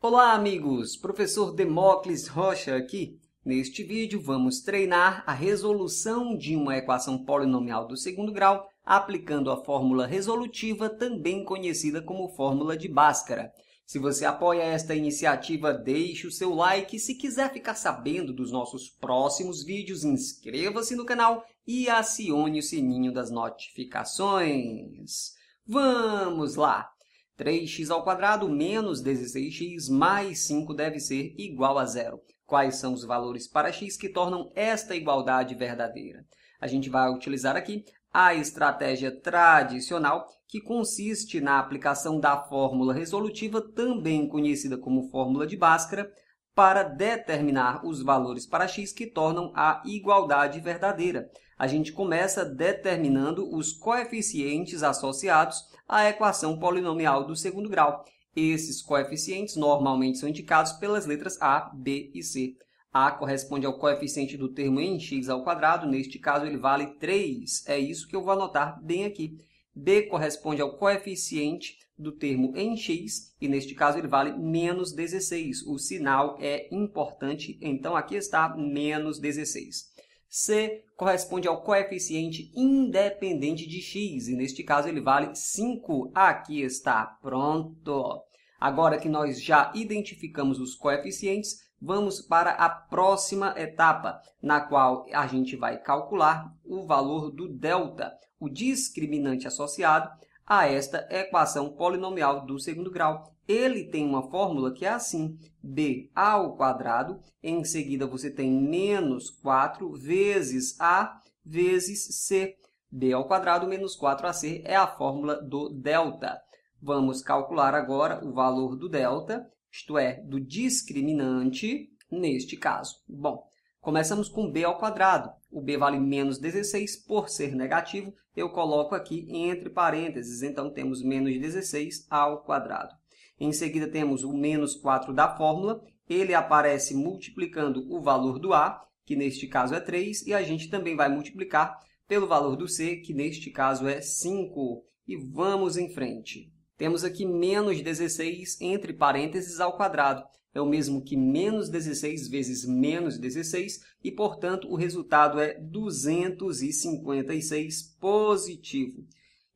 Olá, amigos! Professor Demócles Rocha aqui. Neste vídeo, vamos treinar a resolução de uma equação polinomial do segundo grau aplicando a fórmula resolutiva, também conhecida como fórmula de Bhaskara. Se você apoia esta iniciativa, deixe o seu like. Se quiser ficar sabendo dos nossos próximos vídeos, inscreva-se no canal e acione o sininho das notificações. Vamos lá! 3x ao quadrado menos 16x mais 5 deve ser igual a zero. Quais são os valores para x que tornam esta igualdade verdadeira? A gente vai utilizar aqui a estratégia tradicional, que consiste na aplicação da fórmula resolutiva, também conhecida como fórmula de Bhaskara, para determinar os valores para x que tornam a igualdade verdadeira. A gente começa determinando os coeficientes associados a equação polinomial do segundo grau. Esses coeficientes normalmente são indicados pelas letras A, B e C. A corresponde ao coeficiente do termo em x ao quadrado, neste caso ele vale 3. É isso que eu vou anotar bem aqui. B corresponde ao coeficiente do termo em x, e neste caso ele vale menos 16. O sinal é importante, então aqui está menos 16. C corresponde ao coeficiente independente de x, e neste caso ele vale 5. Aqui está, pronto. Agora que nós já identificamos os coeficientes, vamos para a próxima etapa, na qual a gente vai calcular o valor do delta, o discriminante associado a esta equação polinomial do segundo grau. Ele tem uma fórmula que é assim, b ao quadrado, em seguida você tem menos 4 vezes a vezes c. b ao quadrado menos 4ac é a fórmula do delta. Vamos calcular agora o valor do delta, isto é, do discriminante, neste caso. Bom, Começamos com b ao quadrado. O b vale menos 16 por ser negativo. Eu coloco aqui entre parênteses, então temos menos 16 ao quadrado. Em seguida temos o menos 4 da fórmula. Ele aparece multiplicando o valor do a, que neste caso é 3, e a gente também vai multiplicar pelo valor do c, que neste caso é 5. E vamos em frente. Temos aqui menos 16 entre parênteses ao quadrado é o mesmo que menos 16 vezes menos 16 e, portanto, o resultado é 256 positivo.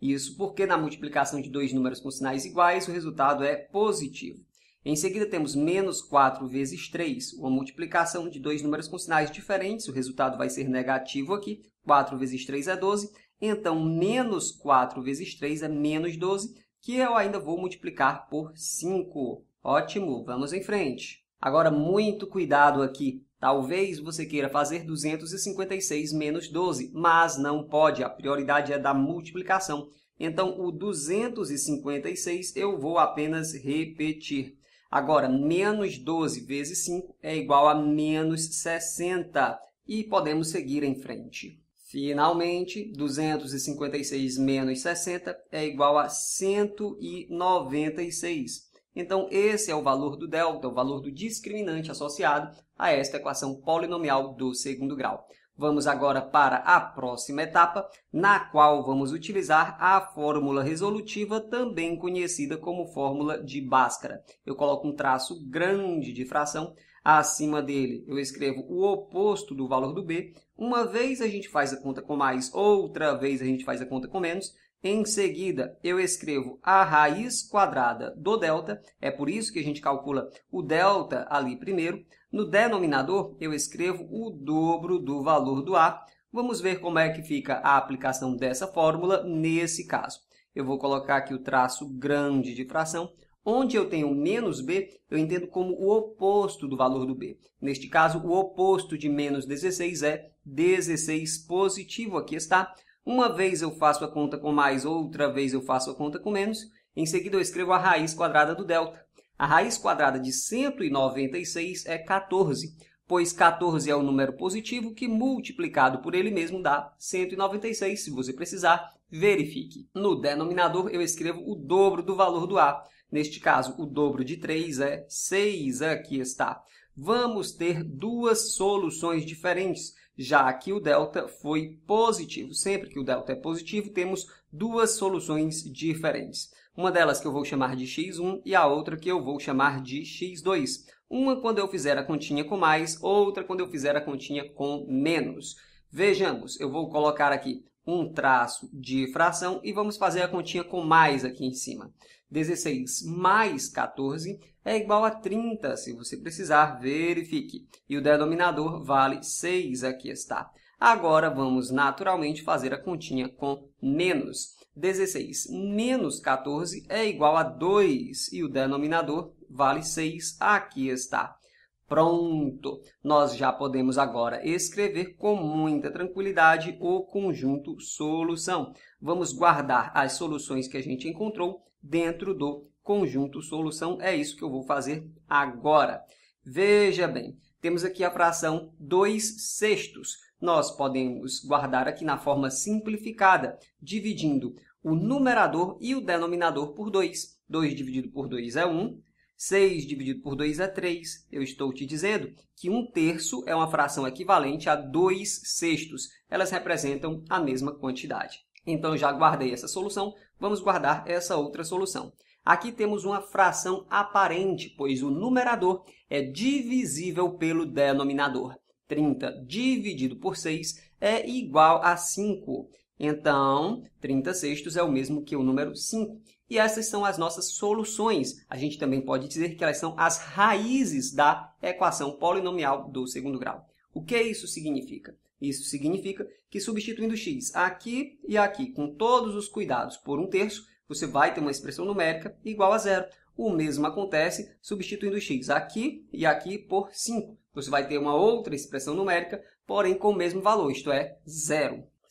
Isso porque na multiplicação de dois números com sinais iguais, o resultado é positivo. Em seguida, temos menos 4 vezes 3, uma multiplicação de dois números com sinais diferentes, o resultado vai ser negativo aqui, 4 vezes 3 é 12, então menos 4 vezes 3 é menos 12, que eu ainda vou multiplicar por 5. Ótimo, vamos em frente. Agora, muito cuidado aqui. Talvez você queira fazer 256 menos 12, mas não pode, a prioridade é da multiplicação. Então, o 256 eu vou apenas repetir. Agora, menos 12 vezes 5 é igual a menos 60. E podemos seguir em frente. Finalmente, 256 menos 60 é igual a 196. Então, esse é o valor do delta, o valor do discriminante associado a esta equação polinomial do segundo grau. Vamos agora para a próxima etapa, na qual vamos utilizar a fórmula resolutiva, também conhecida como fórmula de Bhaskara. Eu coloco um traço grande de fração, acima dele eu escrevo o oposto do valor do b. Uma vez a gente faz a conta com mais, outra vez a gente faz a conta com menos, em seguida, eu escrevo a raiz quadrada do delta, é por isso que a gente calcula o delta ali primeiro. No denominador, eu escrevo o dobro do valor do a. Vamos ver como é que fica a aplicação dessa fórmula nesse caso. Eu vou colocar aqui o traço grande de fração, Onde eu tenho menos b, eu entendo como o oposto do valor do b. Neste caso, o oposto de menos 16 é 16 positivo, aqui está. Uma vez eu faço a conta com mais, outra vez eu faço a conta com menos. Em seguida eu escrevo a raiz quadrada do delta. A raiz quadrada de 196 é 14, pois 14 é o um número positivo que multiplicado por ele mesmo dá 196. Se você precisar, verifique. No denominador eu escrevo o dobro do valor do A. Neste caso, o dobro de 3 é 6, aqui está. Vamos ter duas soluções diferentes já que o delta foi positivo. Sempre que o delta é positivo, temos duas soluções diferentes. Uma delas que eu vou chamar de x1 e a outra que eu vou chamar de x2. Uma quando eu fizer a continha com mais, outra quando eu fizer a continha com menos. Vejamos, eu vou colocar aqui um traço de fração e vamos fazer a continha com mais aqui em cima. 16 mais 14 é igual a 30, se você precisar, verifique. E o denominador vale 6, aqui está. Agora, vamos naturalmente fazer a continha com menos. 16 menos 14 é igual a 2, e o denominador vale 6, aqui está. Pronto! Nós já podemos agora escrever com muita tranquilidade o conjunto solução. Vamos guardar as soluções que a gente encontrou dentro do conjunto solução. É isso que eu vou fazer agora. Veja bem, temos aqui a fração 2 sextos. Nós podemos guardar aqui na forma simplificada, dividindo o numerador e o denominador por 2. 2 dividido por 2 é 1, um, 6 dividido por 2 é 3. Eu estou te dizendo que 1 terço é uma fração equivalente a 2 sextos. Elas representam a mesma quantidade. Então, já guardei essa solução, vamos guardar essa outra solução. Aqui temos uma fração aparente, pois o numerador é divisível pelo denominador. 30 dividido por 6 é igual a 5. Então, 30 sextos é o mesmo que o número 5. E essas são as nossas soluções. A gente também pode dizer que elas são as raízes da equação polinomial do segundo grau. O que isso significa? Isso significa que substituindo x aqui e aqui com todos os cuidados por um terço, você vai ter uma expressão numérica igual a zero. O mesmo acontece substituindo x aqui e aqui por 5. Você vai ter uma outra expressão numérica, porém com o mesmo valor, isto é, zero.